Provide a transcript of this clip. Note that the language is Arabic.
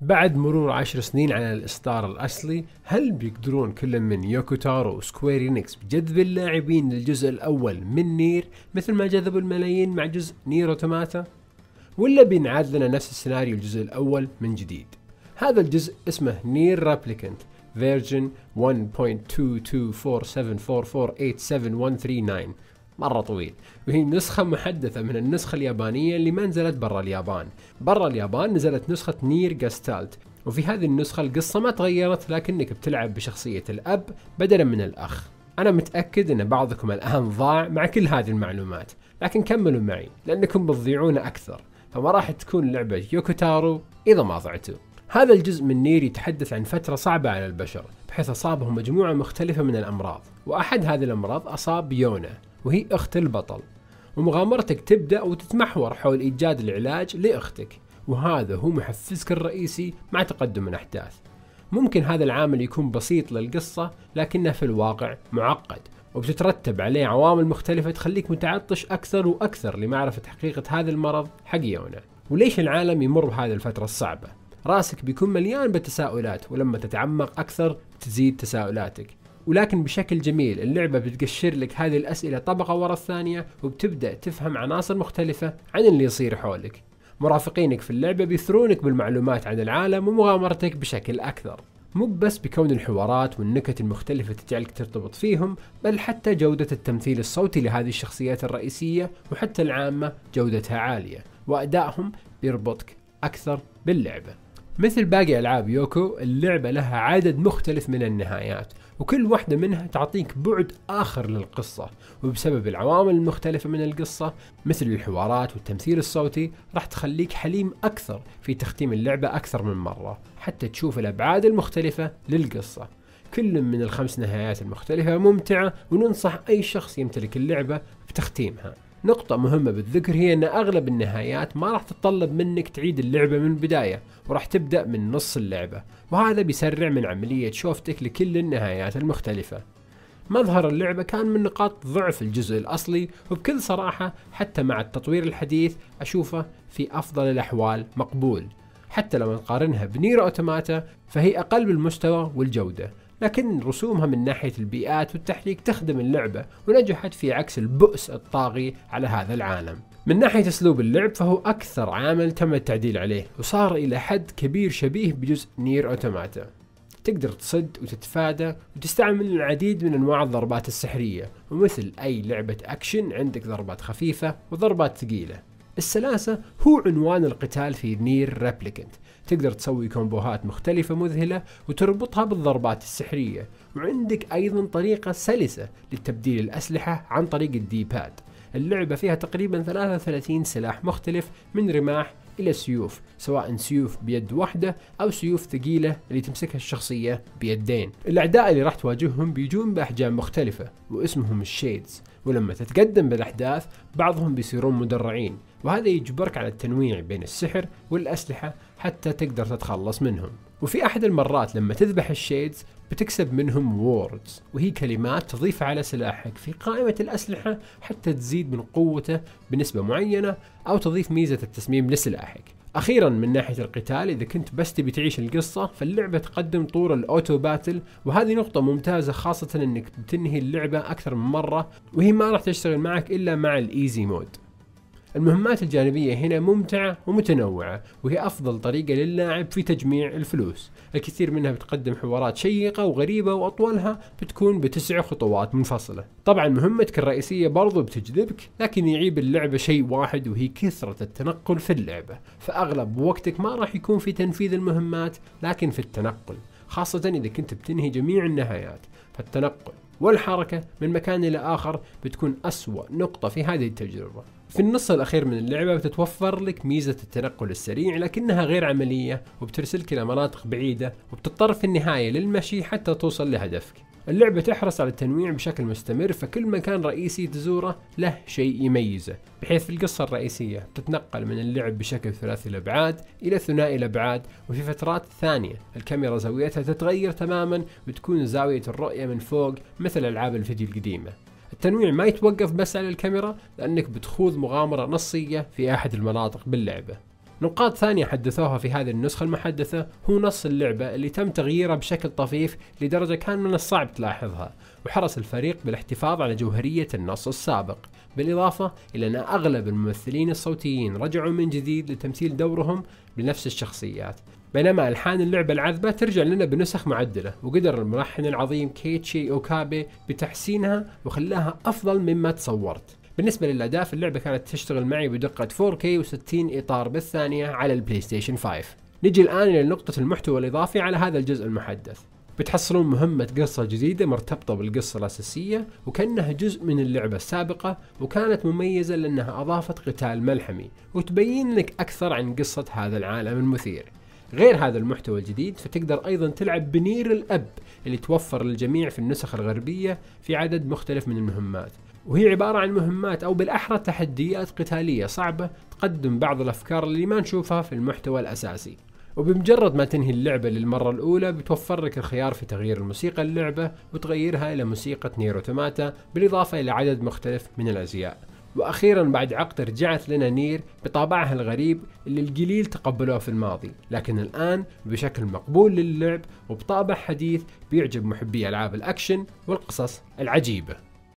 بعد مرور عشر سنين على الإصدار الأصلي هل بيقدرون كل من يوكوتارو وسكوير إنكس بجذب اللاعبين للجزء الأول من نير مثل ما جذبوا الملايين مع جزء نير أوتوماتا؟ ولا بينعاد لنا نفس السيناريو الجزء الأول من جديد؟ هذا الجزء اسمه نير رابليكنت فيرجن 1.22474487139 مرة طويل وهي نسخة محدثة من النسخة اليابانية اللي ما نزلت برا اليابان برا اليابان نزلت نسخة نير جاستالت وفي هذه النسخة القصة ما تغيرت لكنك بتلعب بشخصية الأب بدلا من الأخ أنا متأكد أن بعضكم الآن ضاع مع كل هذه المعلومات لكن كملوا معي لأنكم بتضيعون أكثر فما راح تكون لعبة يوكوتارو إذا ما ضعتوا هذا الجزء من نير يتحدث عن فترة صعبة على البشر بحيث أصابهم مجموعة مختلفة من الأمراض وأحد هذه الأمراض أصاب يونا وهي أخت البطل ومغامرتك تبدأ وتتمحور حول إيجاد العلاج لأختك وهذا هو محفزك الرئيسي مع تقدم الأحداث ممكن هذا العامل يكون بسيط للقصة لكنه في الواقع معقد وبتترتب عليه عوامل مختلفة تخليك متعطش أكثر وأكثر لمعرفة حقيقة هذا المرض حق يونا وليش العالم يمر بهذه الفترة الصعبة راسك بيكون مليان بالتساؤلات ولما تتعمق أكثر تزيد تساؤلاتك ولكن بشكل جميل اللعبة بتقشر لك هذه الأسئلة طبقة ورا الثانية وبتبدأ تفهم عناصر مختلفة عن اللي يصير حولك مرافقينك في اللعبة بيثرونك بالمعلومات عن العالم ومغامرتك بشكل أكثر مو بس بكون الحوارات والنكت المختلفة تجعلك ترتبط فيهم بل حتى جودة التمثيل الصوتي لهذه الشخصيات الرئيسية وحتى العامة جودتها عالية وأدائهم بيربطك أكثر باللعبة مثل باقي ألعاب يوكو اللعبة لها عدد مختلف من النهايات وكل واحدة منها تعطيك بعد آخر للقصة وبسبب العوامل المختلفة من القصة مثل الحوارات والتمثيل الصوتي راح تخليك حليم أكثر في تختيم اللعبة أكثر من مرة حتى تشوف الأبعاد المختلفة للقصة كل من الخمس نهايات المختلفة ممتعة وننصح أي شخص يمتلك اللعبة بتختيمها نقطة مهمة بالذكر هي أن أغلب النهايات ما راح تتطلب منك تعيد اللعبة من البداية وراح تبدأ من نص اللعبة وهذا بيسرع من عملية شوفتك لكل النهايات المختلفة مظهر اللعبة كان من نقاط ضعف الجزء الأصلي وبكل صراحة حتى مع التطوير الحديث أشوفه في أفضل الأحوال مقبول حتى لو نقارنها بنير أوتوماتا فهي أقل بالمستوى والجودة لكن رسومها من ناحية البيئات والتحريك تخدم اللعبة ونجحت في عكس البؤس الطاغي على هذا العالم من ناحية أسلوب اللعب فهو أكثر عامل تم التعديل عليه وصار إلى حد كبير شبيه بجزء نير أوتوماتا تقدر تصد وتتفادى وتستعمل العديد من انواع الضربات السحريه ومثل اي لعبه اكشن عندك ضربات خفيفه وضربات ثقيله السلاسة هو عنوان القتال في نير ريبليكنت تقدر تسوي كومبوهات مختلفة مذهلة وتربطها بالضربات السحرية وعندك أيضا طريقة سلسة لتبديل الأسلحة عن طريق الدي باد اللعبة فيها تقريبا 33 سلاح مختلف من رماح إلى سيوف سواء سيوف بيد واحدة أو سيوف ثقيلة اللي تمسكها الشخصية بيدين الأعداء اللي راح تواجههم بيجون بأحجام مختلفة واسمهم الشيدز ولما تتقدم بالأحداث بعضهم بيصيرون مدرعين وهذا يجبرك على التنويع بين السحر والأسلحة حتى تقدر تتخلص منهم وفي أحد المرات لما تذبح الشيدز بتكسب منهم ووردز وهي كلمات تضيفها على سلاحك في قائمة الأسلحة حتى تزيد من قوته بنسبة معينة أو تضيف ميزة التسميم لسلاحك اخيرا من ناحيه القتال اذا كنت بس تبي تعيش القصه فاللعبه تقدم طور الاوتو باتل وهذه نقطه ممتازه خاصه انك بتنهي اللعبه اكثر من مره وهي ما راح تشتغل معك الا مع الايزي مود المهمات الجانبية هنا ممتعة ومتنوعة وهي أفضل طريقة للاعب في تجميع الفلوس الكثير منها بتقدم حوارات شيقة وغريبة وأطولها بتكون بتسع خطوات منفصلة طبعا مهمتك الرئيسية برضو بتجذبك لكن يعيب اللعبة شيء واحد وهي كثرة التنقل في اللعبة فأغلب وقتك ما راح يكون في تنفيذ المهمات لكن في التنقل خاصة إذا كنت بتنهي جميع النهايات فالتنقل والحركة من مكان إلى آخر بتكون أسوأ نقطة في هذه التجربة في النص الأخير من اللعبة بتتوفر لك ميزة التنقل السريع لكنها غير عملية وبترسلك إلى مناطق بعيدة وبتضطر في النهاية للمشي حتى توصل لهدفك اللعبة تحرص على التنويع بشكل مستمر فكل مكان رئيسي تزوره له شيء يميزه بحيث في القصة الرئيسية تتنقل من اللعب بشكل ثلاثي الأبعاد إلى ثنائي الأبعاد وفي فترات ثانية الكاميرا زاويتها تتغير تماما وتكون زاوية الرؤية من فوق مثل ألعاب الفيديو القديمة التنويع ما يتوقف بس على الكاميرا لأنك بتخوض مغامرة نصية في أحد المناطق باللعبة نقاط ثانية حدثوها في هذه النسخة المحدثة هو نص اللعبة اللي تم تغييره بشكل طفيف لدرجة كان من الصعب تلاحظها وحرص الفريق بالاحتفاظ على جوهرية النص السابق بالإضافة إلى أن أغلب الممثلين الصوتيين رجعوا من جديد لتمثيل دورهم بنفس الشخصيات بينما ألحان اللعبة العذبة ترجع لنا بنسخ معدلة وقدر الملحن العظيم كيتشي أوكابي بتحسينها وخلاها أفضل مما تصورت بالنسبه للاداء اللعبه كانت تشتغل معي بدقه 4K و60 اطار بالثانيه على البلاي ستيشن 5 نجي الان الى نقطه المحتوى الاضافي على هذا الجزء المحدث بتحصلون مهمة قصة جديدة مرتبطة بالقصة الأساسية وكأنها جزء من اللعبة السابقة وكانت مميزة لأنها أضافت قتال ملحمي وتبين لك أكثر عن قصة هذا العالم المثير غير هذا المحتوى الجديد فتقدر أيضا تلعب بنير الأب اللي توفر للجميع في النسخ الغربية في عدد مختلف من المهمات وهي عبارة عن مهمات أو بالأحرى تحديات قتالية صعبة تقدم بعض الأفكار اللي ما نشوفها في المحتوى الأساسي وبمجرد ما تنهي اللعبة للمرة الأولى بتوفر لك الخيار في تغيير الموسيقى اللعبة وتغيرها إلى موسيقى نيرو توماتا بالإضافة إلى عدد مختلف من الأزياء واخيرا بعد عقد رجعت لنا نير بطابعها الغريب اللي القليل تقبلوه في الماضي لكن الان بشكل مقبول للعب وبطابع حديث بيعجب محبي العاب الاكشن والقصص العجيبه